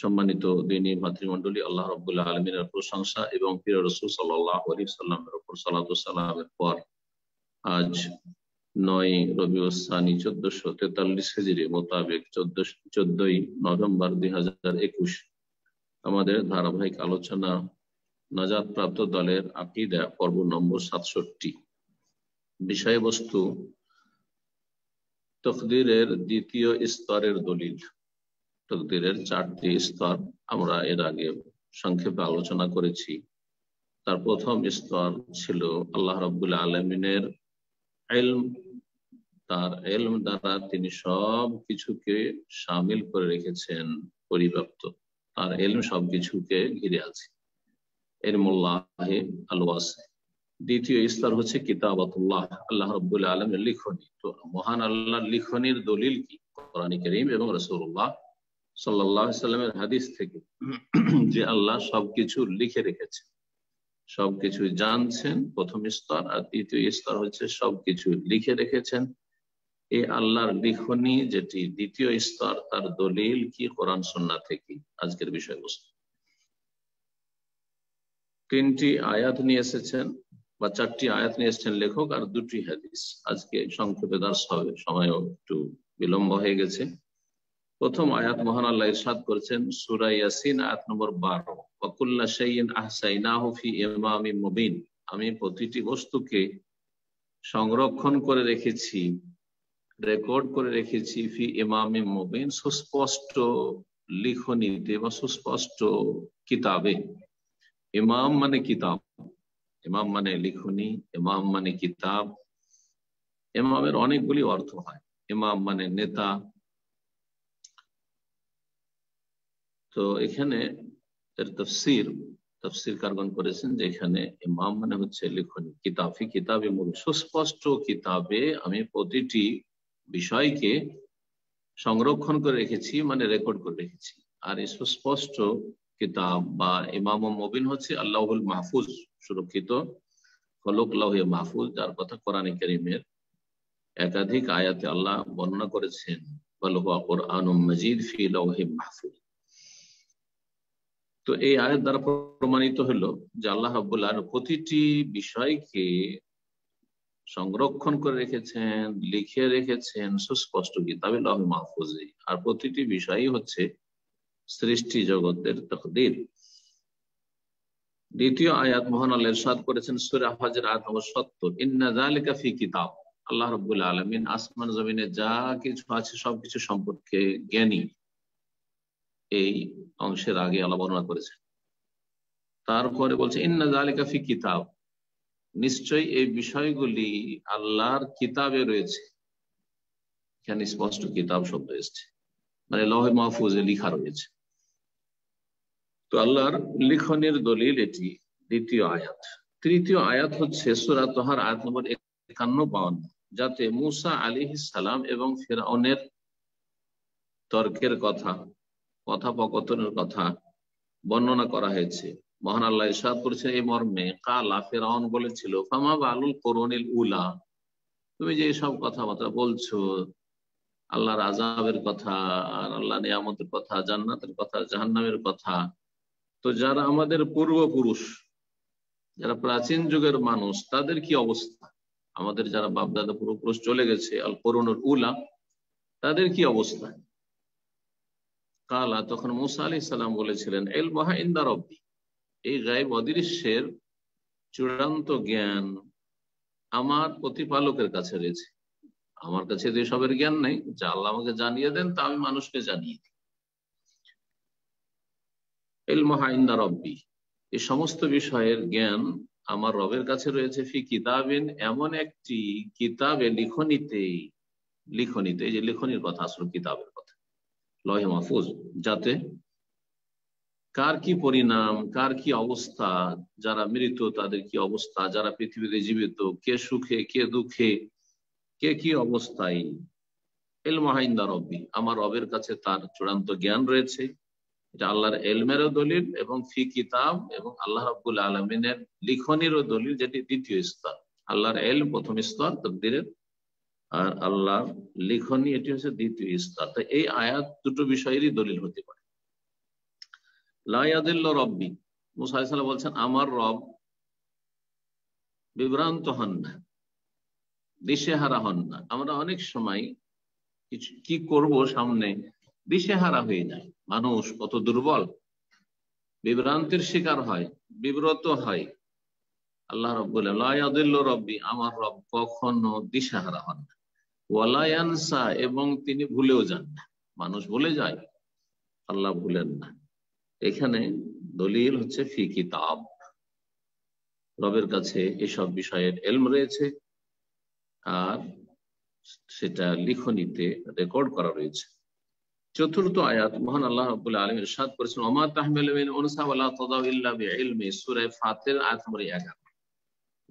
সম্মানিত দিনী মাতৃমন্ডলী আল্লাহ রবুল্লাহ আলমিনের প্রশংসা এবং পীর রসুল সাল্লাহ আলী সাল্লামের ওপর সালাতামের পর আজ নয় ওসানি চোদ্দশো তেতাল্লিশ হেজিরি মোতাবেক চোদ্দই নভেম্বর দুই হাজার একুশ আমাদের ধারাবাহিক আলোচনা নাজাদ প্রাপ্ত দলের আকিদা পর্ব নম্বর সাতষট্টি বিষয়বস্তু তকদিরের দ্বিতীয় স্তরের দলিল তকদিরের চারটি স্তর আমরা এর আগে সংক্ষেপে আলোচনা করেছি তার প্রথম স্তর ছিল আল্লাহ রবুল্লা আলমিনের এলম তার এলম দ্বারা তিনি সব কিছুকে সামিল করে রেখেছেন পরিব্যাপ্ত তার এলম সবকিছুকে ঘিরে আছে এর মোল্লাহে আলোয়াসে দ্বিতীয় স্তর হচ্ছে কিতাবাতুল্লাহ আল্লাহ রবুল্লা আলমের লিখনী তো মহান আল্লাহর লিখনির দলিল কি করিম এবং রসুল্লাহ সাল্লামের হাদিস থেকে যে আল্লাহ সবকিছু লিখে রেখেছে সবকিছু জানছেন প্রথম স্তর আর দ্বিতীয় স্তর হচ্ছে সবকিছু লিখে রেখেছেন এই আল্লাহর লিখনি যেটি দ্বিতীয় স্তর তার দলিল কি কোরআন সন্না থেকে আজকের বিষয়বস্তু তিনটি আয়াত নিয়ে এসেছেন বা চারটি আয়াত নিয়ে এসেছেন লেখক আর দুটি হাদিস আজকে সংক্ষেপে দাস হবে সময়ও একটু বিলম্ব হয়ে গেছে প্রথম আয়াত মহান আল্লাহ ইরশাদ করেছেন সূরা ইয়াসিন আয়াত নম্বর বারো বকুল্লা শাইইন আহসাইনাহু ফি এমামি মুবিন আমি প্রতিটি বস্তুকে সংরক্ষণ করে রেখেছি রেকর্ড করে রেখেছি ফি ইমামিন মুবিন সুস্পষ্ট লিখনীতে বা সুস্পষ্ট কিতাবে ইমাম মানে কিতাব ইমাম মানে লিখনি ইমাম মানে কিতাব ইমামের অনেকগুলি অর্থ হয় ইমাম মানে নেতা তো এখানে এর তফসির তফসির কারগণ করেছেন যে এখানে ইমাম মানে হচ্ছে লিখন কিতাবি কিতাবে মূল সুস্পষ্ট কিতাবে আমি প্রতিটি বিষয়কে সংরক্ষণ করে রেখেছি মানে রেকর্ড করে রেখেছি আর এই সুস্পষ্ট কিতাব বা ইমাম মবিন হচ্ছে আল্লাহুল মাহফুজ সুরক্ষিত খলকলাহ মাহফুজ যার কথা কোরআনে করিমের একাধিক আয়াতে আল্লাহ বর্ণনা করেছেন বলহুয়া আনুম মজিদ ফি লৌহে মাহফুজ তো এই আয়ের দ্বারা প্রমাণিত হলো যে আল্লাহ আব্বুল্লাহ প্রতিটি বিষয়কে সংরক্ষণ করে রেখেছেন লিখে রেখেছেন সুস্পষ্ট কিতাবে লহে মাহফুজে আর প্রতিটি বিষয়ই হচ্ছে সৃষ্টি জগতের তকদির দ্বিতীয় আয়াত মহান আল্লাহ সাদ করেছেন সূরা হাজের আয়াত নম্বর 70 ইন্না ফি কিতাব আল্লাহ রবুল্লা আলমিন আসমান জমিনে যা কিছু আছে সবকিছু সম্পর্কে জ্ঞানী এই অংশের আগে আলা বর্ণনা করেছে তারপরে বলছে ইন্না জালিকা ফি কিতাব নিশ্চয় এই বিষয়গুলি আল্লাহর কিতাবে রয়েছে এখানে স্পষ্ট কিতাব শব্দ এসছে মানে লহ মাহফুজে লিখা রয়েছে তো আল্লাহর লিখনের দলিল এটি দ্বিতীয় আয়াত তৃতীয় আয়াত হচ্ছে সুরা তোহার আয়াত নম্বর একান্ন বাউন্ন যাতে মুসা আলী সালাম এবং ফেরাউনের তর্কের কথা কথোপকথনের কথা বর্ণনা করা হয়েছে মহান আল্লাহ ইসাদ করেছেন এই মর্মে কালা ফেরাউন বলেছিল ফামা বালুল করুনিল উলা তুমি যে সব কথাবার্তা বলছো আল্লাহর আজাবের কথা আর আল্লাহ নিয়ামতের কথা জান্নাতের কথা জাহান্নামের কথা তো যারা আমাদের পূর্বপুরুষ যারা প্রাচীন যুগের মানুষ তাদের কি অবস্থা আমাদের যারা বাপদাদা পূর্বপুরুষ চলে গেছে আল করুণুর উলা তাদের কি অবস্থা কালা তখন মুসা আলি সাল্লাম বলেছিলেন এল বাহা ইন্দা এই গায়েব অদৃশ্যের চূড়ান্ত জ্ঞান আমার প্রতিপালকের কাছে রয়েছে আমার কাছে তো এসবের জ্ঞান নেই যা আল্লাহ আমাকে জানিয়ে দেন তা আমি মানুষকে জানিয়ে দিই এল মহাইন্দা রব্বি এই সমস্ত বিষয়ের জ্ঞান আমার রবের কাছে রয়েছে ফি কিতাবিন এমন একটি কিতাবে লিখনিতে লিখনিতে এই যে লিখনির কথা আসল কিতাবের লহে মাহফুজ যাতে কার কি পরিণাম কার কি অবস্থা যারা মৃত তাদের কি অবস্থা যারা পৃথিবীতে জীবিত কে সুখে কে দুঃখে কে কি অবস্থায় এল এলমাহাইন্দা রব্বি আমার রবের কাছে তার চূড়ান্ত জ্ঞান রয়েছে এটা আল্লাহর এলমেরও দলিল এবং ফি কিতাব এবং আল্লাহ রাবুল আলমিনের লিখনেরও দলিল যেটি দ্বিতীয় স্তর আল্লাহর এলম প্রথম স্তর তকদিরের আর আল্লাহর লিখনি এটি হচ্ছে দ্বিতীয় ইস্তার তো এই আয়াত দুটো বিষয়েরই দলিল হতে পারে লায়াদিল্ল রব্বি মুসাইসাল বলছেন আমার রব বিভ্রান্ত হন না দিশেহারা হন না আমরা অনেক সময় কিছু কি করব সামনে দিশেহারা হয়ে যায় মানুষ কত দুর্বল বিভ্রান্তির শিকার হয় বিব্রত হয় আল্লাহ রব বলে লায়াদিল্ল রব্বি আমার রব কখনো দিশেহারা হন না ওয়ালায়ানসা এবং তিনি ভুলেও যান না মানুষ ভুলে যায় আল্লাহ ভুলেন না এখানে দলিল হচ্ছে ফি কিতাব রবের কাছে এসব বিষয়ের এলম রয়েছে আর সেটা লিখনিতে রেকর্ড করা রয়েছে চতুর্থ আয়াত মহান আল্লাহ রাব্বুল আলামিন ইরশাদ করেছেন ওমা তাহমিলু মিন উনসা ওয়ালা তাদাউ ইল্লা বিইলমি সূরা ফাতির আয়াত নম্বর 11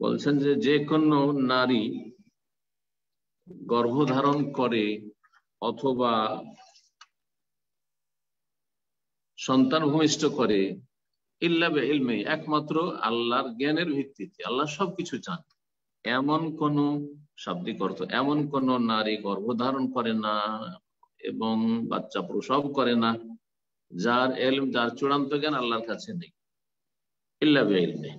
বলছেন যে যে কোনো নারী গর্ভধারণ করে অথবা সন্তান ভূমিষ্ঠ করে ইল্লা ইলমে একমাত্র আল্লাহর জ্ঞানের ভিত্তিতে আল্লাহ সবকিছু চান এমন কোন শাব্দিক অর্থ এমন কোন নারী গর্ভধারণ করে না এবং বাচ্চা প্রসব করে না যার এলম যার চূড়ান্ত জ্ঞান আল্লাহর কাছে নেই ইল্লা ইলমে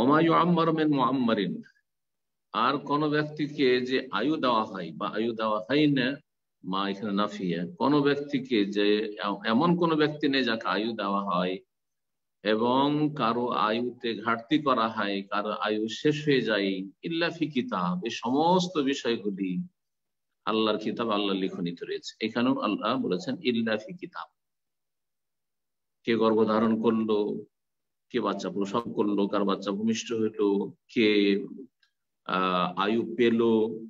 ওমায়ু আম্মার মেন মোহাম্মারিন আর কোন ব্যক্তিকে যে আয়ু দেওয়া হয় বা আয়ু দেওয়া হয় না মা এখানে নাফিয়া কোন ব্যক্তিকে যে এমন কোন ব্যক্তি নেই যাকে আয়ু দেওয়া হয় এবং কারো আয়ুতে ঘাটতি করা হয় কারো আয়ু শেষ হয়ে যায় ইল্লাফি কিতাব এই সমস্ত বিষয়গুলি আল্লাহর কিতাব আল্লাহ লিখনিত রয়েছে এখানেও আল্লাহ বলেছেন ইল্লাফি কিতাব কে গর্ভধারণ করলো কে বাচ্চা প্রসব করলো কার বাচ্চা ভূমিষ্ঠ হইলো কে আয়ু পেল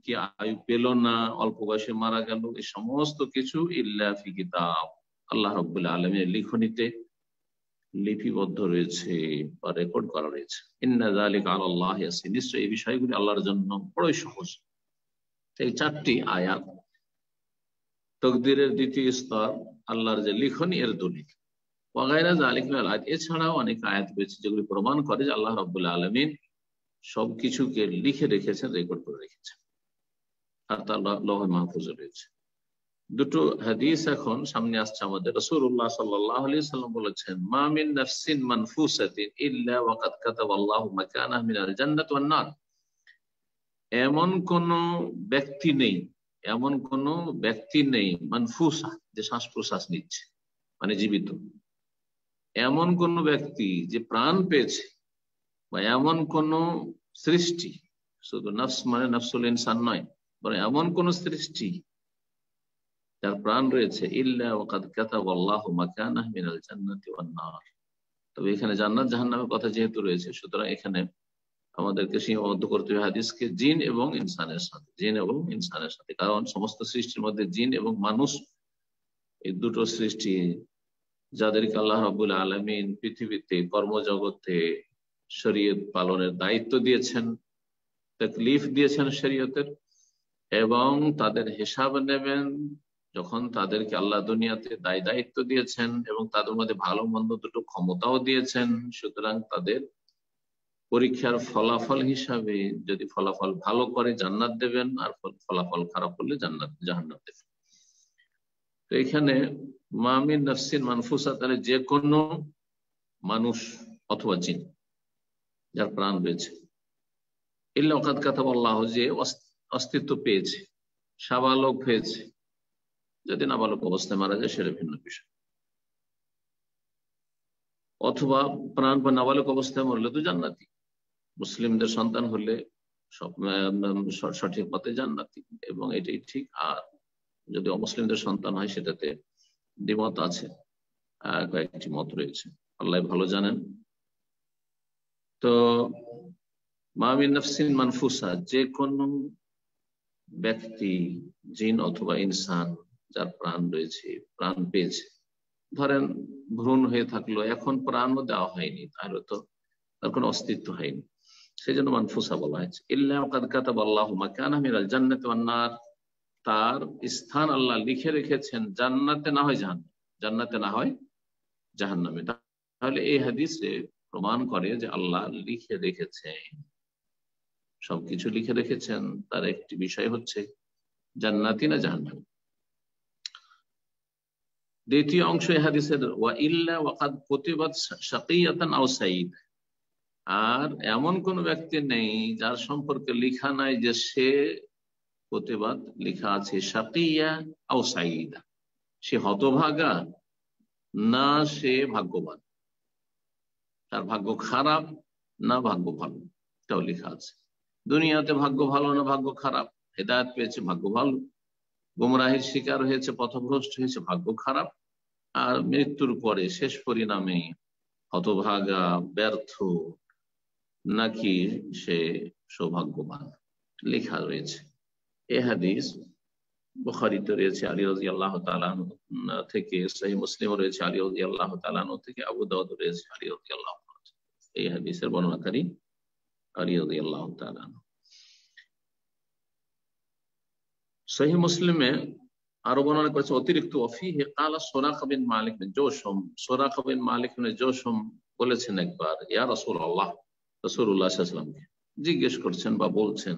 কি আয়ু পেল না অল্প বয়সে মারা গেল এই সমস্ত কিছু ইল্লাফি কিতাব আল্লাহ রবাহ আলমের লিখনিতে লিপিবদ্ধ রয়েছে বা রেকর্ড করা রয়েছে আল্লাহ নিশ্চয় এই বিষয়গুলি আল্লাহর জন্য বড়ই সহজ এই চারটি আয়াত তকদিরের দ্বিতীয় স্তর আল্লাহর যে লিখনি এর দলিল ওয়াগাইরা আলিক এছাড়াও অনেক আয়াত রয়েছে যেগুলি প্রমাণ করে যে আল্লাহ রবাহ আলমিন সব কিছুকে লিখে রেখেছেন রেকর্ড করে রেখেছেন আর তার লহ মাহফুজে রয়েছে দুটো হাদিস এখন সামনে আসছে আমাদের রসুল্লাহ সাল্লাহ সাল্লাম বলেছেন মামিন নাফসিন মানফুসাতিন ইল্লা ওয়াকাদ কাতাব আল্লাহ মাকানা মিনাল জান্নাত ওয়ান নার এমন কোন ব্যক্তি নেই এমন কোন ব্যক্তি নেই মানফুসা যে শ্বাস প্রশ্বাস নিচ্ছে মানে জীবিত এমন কোন ব্যক্তি যে প্রাণ পেয়েছে বা এমন কোন সৃষ্টি শুধু নফস মানে নফসুল ইনসান নয় বরং এমন কোন সৃষ্টি যার প্রাণ রয়েছে ইল্লা ওয়াকাদ কাতাব মিনাল জান্নাতি তবে এখানে জান্নাত জাহান্নামের কথা যেহেতু রয়েছে সুতরাং এখানে আমাদেরকে সীমাবদ্ধ করতে হবে হাদিসকে জিন এবং ইনসানের সাথে জিন এবং ইনসানের সাথে কারণ সমস্ত সৃষ্টির মধ্যে জিন এবং মানুষ এই দুটো সৃষ্টি যাদেরকে আল্লাহ রাবুল আলমিন পৃথিবীতে কর্মজগতে শরীয়ত পালনের দায়িত্ব দিয়েছেন তকলিফ দিয়েছেন শরীয়তের এবং তাদের হিসাব নেবেন যখন তাদেরকে আল্লাহ দুনিয়াতে দায় দায়িত্ব দিয়েছেন এবং তাদের মধ্যে ভালো মন্দ দুটো ক্ষমতাও দিয়েছেন সুতরাং তাদের পরীক্ষার ফলাফল হিসাবে যদি ফলাফল ভালো করে জান্নাত দেবেন আর ফলাফল খারাপ করলে জান্নাত জাহান্নাত দেবেন তো এখানে মামিন নাফসিন মানফুসা তাহলে যে কোনো মানুষ অথবা চিনি যার প্রাণ রয়েছে ইল্লা ওকাদ কথা বল্লাহ যে অস্তিত্ব পেয়েছে সাবালক হয়েছে যদি নাবালক অবস্থায় মারা যায় সেটা ভিন্ন বিষয় অথবা প্রাণ বা নাবালক অবস্থায় মরলে তো জান্নাতি মুসলিমদের সন্তান হলে সঠিক পথে জান্নাতি এবং এটাই ঠিক আর যদি অমুসলিমদের সন্তান হয় সেটাতে দ্বিমত আছে কয়েকটি মত রয়েছে আল্লাহ ভালো জানেন তো মামিন মানফুসা যে কোনো ব্যক্তি জিন অথবা ইনসান যার প্রাণ রয়েছে প্রাণ পেয়েছে ধরেন ভ্রূণ হয়ে থাকলো এখন প্রাণও দেওয়া হয়নি তাহলে তো তার কোনো অস্তিত্ব হয়নি সেই জন্য মানফুসা বলা হয়েছে ইল্লাহ তার স্থান আল্লাহ লিখে রেখেছেন জান্নাতে না হয় জাহান্ন জান্নাতে না হয় জাহান্নামে তাহলে এই হাদিসে প্রমাণ করে যে আল্লাহ লিখে রেখেছেন সবকিছু লিখে রেখেছেন তার একটি বিষয় হচ্ছে জান্নাতি না জাহান্ন দ্বিতীয় অংশ হাদিসের ওয়া ইল্লা ওয়াকাদ কুতিবাত শাকিয়াতান আও সাইদ আর এমন কোন ব্যক্তি নেই যার সম্পর্কে লিখা নাই যে সে প্রতিবাদ লিখা আছে শাকিয়া আও সাইদ সে হতভাগা না সে ভাগ্যবান তার ভাগ্য খারাপ না ভাগ্য ভালো এটাও লেখা আছে দুনিয়াতে ভাগ্য ভালো না ভাগ্য খারাপ হেদায়ত পেয়েছে ভাগ্য ভালো গুমরাহের শিকার হয়েছে পথভ্রষ্ট হয়েছে ভাগ্য খারাপ আর মৃত্যুর পরে শেষ পরিণামে হতভাগা ব্যর্থ নাকি সে সৌভাগ্যবান লেখা রয়েছে এ হাদিস বুখারিতে রয়েছে আলী রাজি আল্লাহ তালাহ থেকে সহি মুসলিম রয়েছে আলী রাজি আল্লাহ তালাহ থেকে আবু দাউদ রয়েছে আলী রাজি আল্লাহ এই হাদিসের বর্ণনাকারী আলী রাজি আল্লাহ তালাহ সহি মুসলিমে আরো বর্ণনা করেছে অতিরিক্ত অফিহে কালা সোরাক বিন মালিক জোসম সোরাক বিন মালিক জোসম বলেছেন একবার ইয়া রসুল আল্লাহ রসুল জিজ্ঞেস করছেন বা বলছেন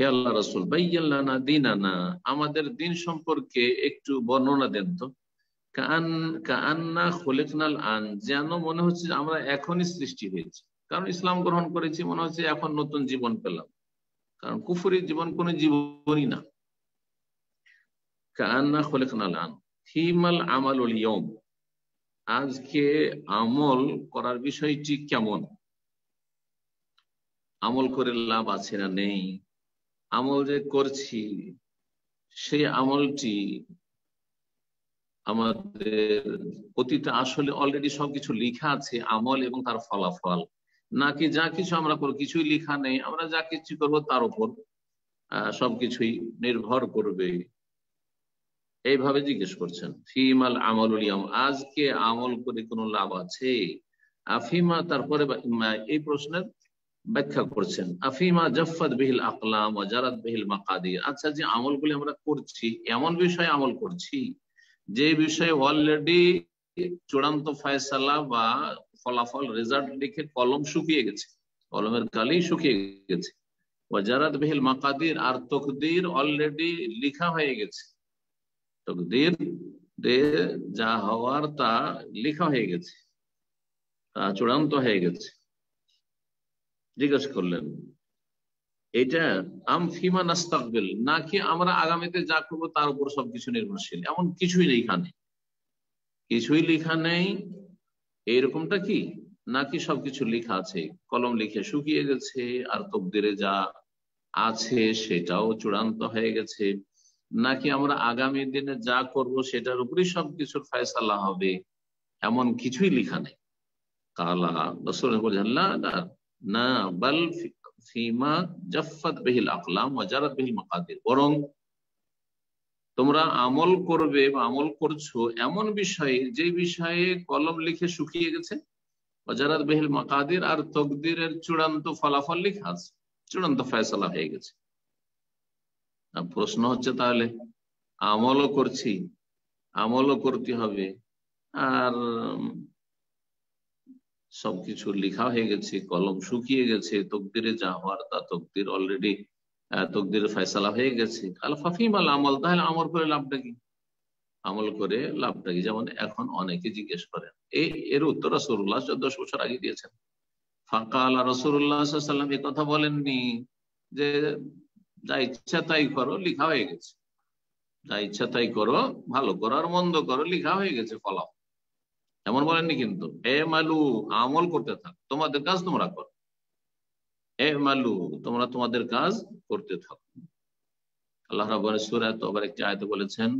হে আল্লাহ রসুল বাইয়াল্লানা আনা আমাদের দিন সম্পর্কে একটু বর্ণনা দেন তো আন যেন মনে হচ্ছে আমরা এখনই সৃষ্টি কারণ ইসলাম গ্রহণ করেছি মনে হচ্ছে এখন নতুন জীবন পেলাম কারণ কুফুরি জীবন জীবনই না কান্না খোলেকনাল আন হিমাল ইয়ম আজকে আমল করার বিষয়টি কেমন আমল করে লাভ আছে না নেই আমল যে করছি সেই আমলটি আমাদের অতীতে আসলে অলরেডি সবকিছু লিখা আছে আমল এবং তার ফলাফল নাকি যা কিছু আমরা করবো কিছুই লিখা নেই আমরা যা কিছু করব তার উপর সবকিছুই নির্ভর করবে এইভাবে জিজ্ঞেস করছেন ফিমাল আমল আজকে আমল করে কোনো লাভ আছে আফিমা তারপরে এই প্রশ্নের ব্যাখ্যা করছেন আফিমা জফাত বিহিল আকলাম ওজারাত বিহিল মাকাদির আচ্ছা যে আমলগুলি আমরা করছি এমন বিষয়ে আমল করছি যে বিষয়ে অলরেডি চূড়ান্ত ফয়সালা বা ফলাফল রেজাল্ট লিখে কলম শুকিয়ে গেছে কলমের কালি শুকিয়ে গেছে ওয়াজারাত বিহিল মাকাদির আর তকদির অলরেডি লিখা হয়ে গেছে তকদির যা হওয়ার তা লিখা হয়ে গেছে তা চূড়ান্ত হয়ে গেছে জিজ্ঞেস করলেন এটা আম ফিমা নাকি আমরা আগামীতে যা করবো তার উপর সবকিছু নির্ভরশীল এমন কিছুই লেখা নেই কিছুই লেখা নেই এইরকমটা কি নাকি সবকিছু লেখা আছে কলম লিখে শুকিয়ে গেছে আর তকদিরে যা আছে সেটাও চূড়ান্ত হয়ে গেছে নাকি আমরা আগামী দিনে যা করব সেটার উপরেই সবকিছুর ফয়সালা হবে এমন কিছুই লিখা নেই কালা বলছেন না না ফিমা জাফাত আকলাম ওয়াজারাত মাকাদির বরং তোমরা আমল করবে বা আমল করছো এমন বিষয়ে যে বিষয়ে কলম লিখে শুকিয়ে গেছে ওয়াজারাত মাকাদির আর তকদিরের চূড়ান্ত ফলাফল লিখা আছে চূড়ান্ত ফয়সলা হয়ে গেছে প্রশ্ন হচ্ছে তাহলে আমলও করছি আমলও করতে হবে আর সবকিছু লিখা হয়ে গেছে কলম শুকিয়ে গেছে তকদিরে যা হওয়ার তা তকদির অলরেডি তকদির ফেসলা হয়ে গেছে আল ফাফিম আল আমল তাহলে আমল করে লাভটা কি আমল করে লাভটা কি যেমন এখন অনেকে জিজ্ঞেস করেন এই এর উত্তর রসুল্লাহ চোদ্দশো বছর আগে দিয়েছেন ফাঁকা আল্লাহ রসুল্লাহাম এ কথা বলেননি যে যা ইচ্ছা তাই করো লিখা হয়ে গেছে যা ইচ্ছা তাই করো ভালো করো আর মন্দ করো লিখা হয়ে গেছে ফলাফল এমন বলেননি কিন্তু এ মালু আমল করতে থাক তোমাদের কাজ তোমরা কর এ মালু তোমরা তোমাদের কাজ করতে থাক আল্লাহ রাব্বুল তো আবার একটি আয়াতে বলেছেন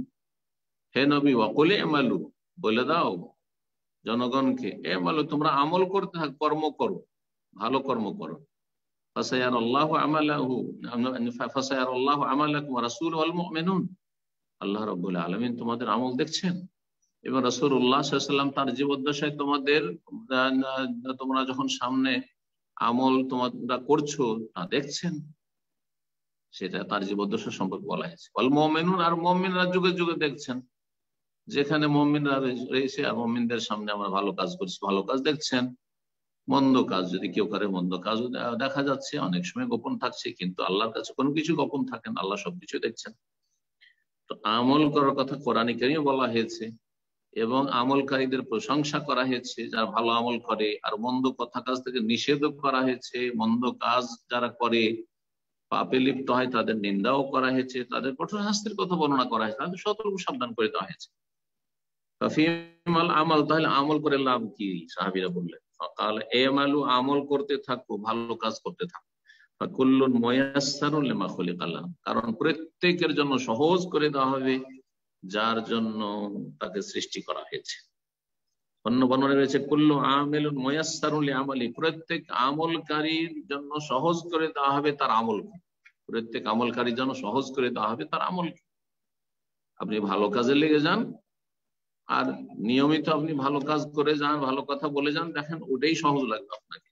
হে নবী ওয়াকুল ইমালু বলে দাও জনগণকে এ মালু তোমরা আমল করতে থাক কর্ম করো ভালো কর্ম করো ফাসায়ার আল্লাহ আমালাহু ফাসায়ার আল্লাহ আমালাকুম রাসূল ওয়াল মুমিনুন আল্লাহ রাব্বুল আলামিন তোমাদের আমল দেখছেন এবং রাসুল উল্লাহ তার জীবদ্দশায় তোমাদের তোমরা যখন সামনে আমল তোমরা করছো তা দেখছেন সেটা তার জীবদ্দশা সম্পর্কে বলা হয়েছে বল মমিনুন আর মমিনরা যুগে যুগে দেখছেন যেখানে মমিনরা রয়েছে আর মমিনদের সামনে আমরা ভালো কাজ করছি ভালো কাজ দেখছেন মন্দ কাজ যদি কেউ করে মন্দ কাজও দেখা যাচ্ছে অনেক সময় গোপন থাকছে কিন্তু আল্লাহর কাছে কোনো কিছু গোপন থাকেন আল্লাহ সবকিছু দেখছেন তো আমল করার কথা কোরআনিকারিও বলা হয়েছে এবং আমলকারীদের প্রশংসা করা হয়েছে যারা ভালো আমল করে আর মন্দ কথা কাজ থেকে নিষেধ করা হয়েছে মন্দ কাজ যারা করে পাপে লিপ্ত হয় তাদের নিন্দাও করা হয়েছে তাদের কঠোর শাস্তির কথা বর্ণনা করা হয়েছে তাদের সতর্ক সাবধান করে দেওয়া হয়েছে আমল তাহলে আমল করে লাভ কি সাহাবিরা বললেন সকাল এমালু আমল করতে থাকো ভালো কাজ করতে থাকো কল্লুন ময়াসারুল কারণ প্রত্যেকের জন্য সহজ করে দেওয়া হবে যার জন্য তাকে সৃষ্টি করা হয়েছে অন্য বর্ণনা রয়েছে কুল্লু আমেল ময়াস্তারুলি আমলি প্রত্যেক আমলকারীর জন্য সহজ করে দেওয়া হবে তার আমল প্রত্যেক আমলকারীর জন্য সহজ করে দেওয়া হবে তার আমল আপনি ভালো কাজে লেগে যান আর নিয়মিত আপনি ভালো কাজ করে যান ভালো কথা বলে যান দেখেন ওটাই সহজ লাগবে আপনাকে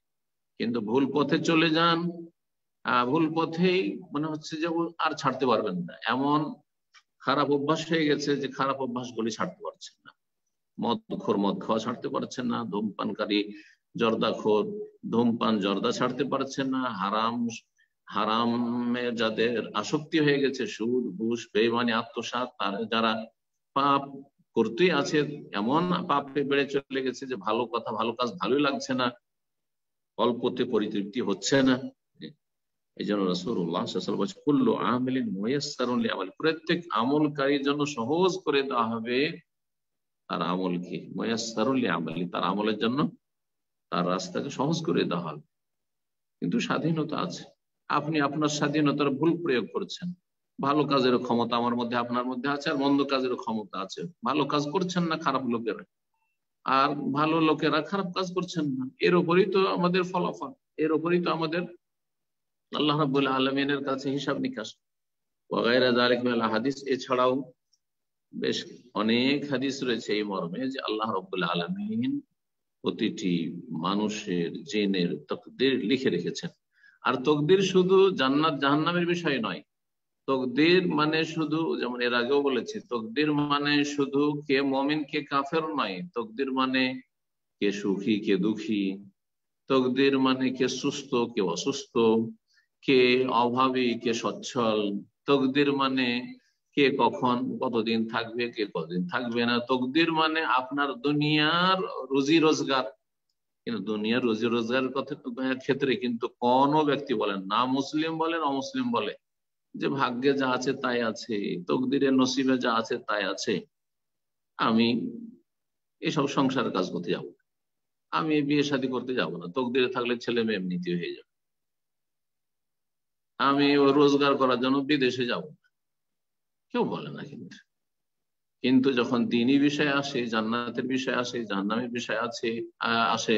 কিন্তু ভুল পথে চলে যান ভুল পথেই মনে হচ্ছে যে আর ছাড়তে পারবেন না এমন খারাপ অভ্যাস হয়ে গেছে যে খারাপ অভ্যাসগুলি ছাড়তে পারছেন না মদ খোর মদ খাওয়া ছাড়তে পারছেন না ধূমপানকারী জর্দাখোর ধূমপান জর্দা ছাড়তে পারছেন না হারাম হারামে যাদের আসক্তি হয়ে গেছে সুদ ঘুষ বেমানি আত্মসাত তার যারা পাপ করতেই আছে এমন পাপে বেড়ে চলে গেছে যে ভালো কথা ভালো কাজ ভালোই লাগছে না অল্পতে পরিতৃপ্তি হচ্ছে না এই জন্য রসুল্লাহ প্রত্যেক আমলকারীর জন্য সহজ করে দেওয়া হবে তার আমলকে ময়াসারুল আমলি তার আমলের জন্য তার রাস্তাকে সহজ করে দেওয়া হবে কিন্তু স্বাধীনতা আছে আপনি আপনার স্বাধীনতার ভুল প্রয়োগ করছেন ভালো কাজের ক্ষমতা আমার মধ্যে আপনার মধ্যে আছে আর মন্দ কাজের ক্ষমতা আছে ভালো কাজ করছেন না খারাপ লোকেরা আর ভালো লোকেরা খারাপ কাজ করছেন না এর উপরেই তো আমাদের ফলাফল এর উপরেই তো আমাদের আল্লাহ রাবুল আলমিনের কাছে হিসাব নিকাশ ওয়াগাইরা জালেক হাদিস এছাড়াও বেশ অনেক হাদিস রয়েছে এই মর্মে যে আল্লাহ রব্বুল আলমিন প্রতিটি মানুষের জেনের তকদির লিখে রেখেছেন আর তকদির শুধু জান্নাত জাহান্নামের বিষয় নয় তকদির মানে শুধু যেমন এর আগেও বলেছি তকদির মানে শুধু কে মমিন কে কাফের নয় তকদির মানে কে সুখী কে দুঃখী তকদির মানে কে সুস্থ কে অসুস্থ কে অভাবী কে সচ্ছল তকদির মানে কে কখন কতদিন থাকবে কে কতদিন থাকবে না তকদির মানে আপনার দুনিয়ার রুজি রোজগার কিন্তু দুনিয়ার রুজি রোজগারের কথা ক্ষেত্রে কিন্তু কোন ব্যক্তি বলেন না মুসলিম বলেন অমুসলিম বলে যে ভাগ্যে যা আছে তাই আছে তকদিরের নসিবে যা আছে তাই আছে আমি এসব সংসার কাজ করতে যাব আমি বিয়ে শাদী করতে যাব না তকদিরে থাকলে ছেলে মেয়ে এমনিতে হয়ে যাবে আমি রোজগার করার জন্য বিদেশে যাব কেউ বলে না কিন্তু কিন্তু যখন দিনই বিষয় আসে জান্নাতের বিষয় আসে জান্নামের বিষয় আছে আসে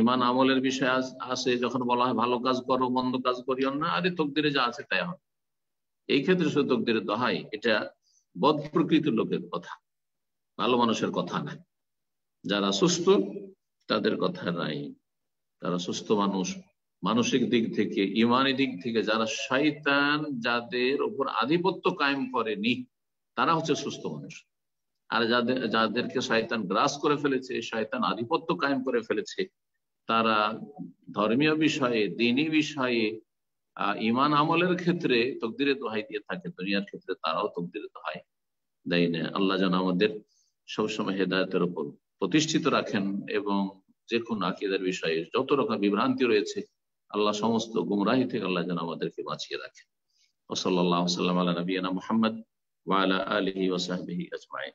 ইমান আমলের বিষয় আসে যখন বলা হয় ভালো কাজ করো মন্দ কাজ করিও না আরে তকদিরে যা আছে তাই হয় এই ক্ষেত্রে শুধু তকদিরে দহাই এটা বদ প্রকৃত লোকের কথা ভালো মানুষের কথা না যারা সুস্থ তাদের কথা নাই তারা সুস্থ মানুষ মানসিক দিক থেকে ইমানি দিক থেকে যারা শয়তান যাদের উপর আধিপত্য কায়েম করেনি তারা হচ্ছে সুস্থ মানুষ আর যাদের যাদেরকে শয়তান গ্রাস করে ফেলেছে শয়তান আধিপত্য কায়েম করে ফেলেছে তারা ধর্মীয় বিষয়ে দিনী বিষয়ে ইমান আমলের ক্ষেত্রে তকদিরে দোহাই দিয়ে থাকে দুনিয়ার ক্ষেত্রে তারাও তকদিরে দোহাই দেয় না আল্লাহ যেন আমাদের সবসময় হেদায়তের উপর প্রতিষ্ঠিত রাখেন এবং যে কোনো আকিদের বিষয়ে যত রকম বিভ্রান্তি রয়েছে আল্লাহ সমস্ত গুমরাহী থেকে আল্লাহ যেন আমাদেরকে বাঁচিয়ে রাখেন ওসল্লাহ সাল্লাম আল্লাহ নবীনা মোহাম্মদ ওয়ালা আলহি ওসাহবিহি আজমাইন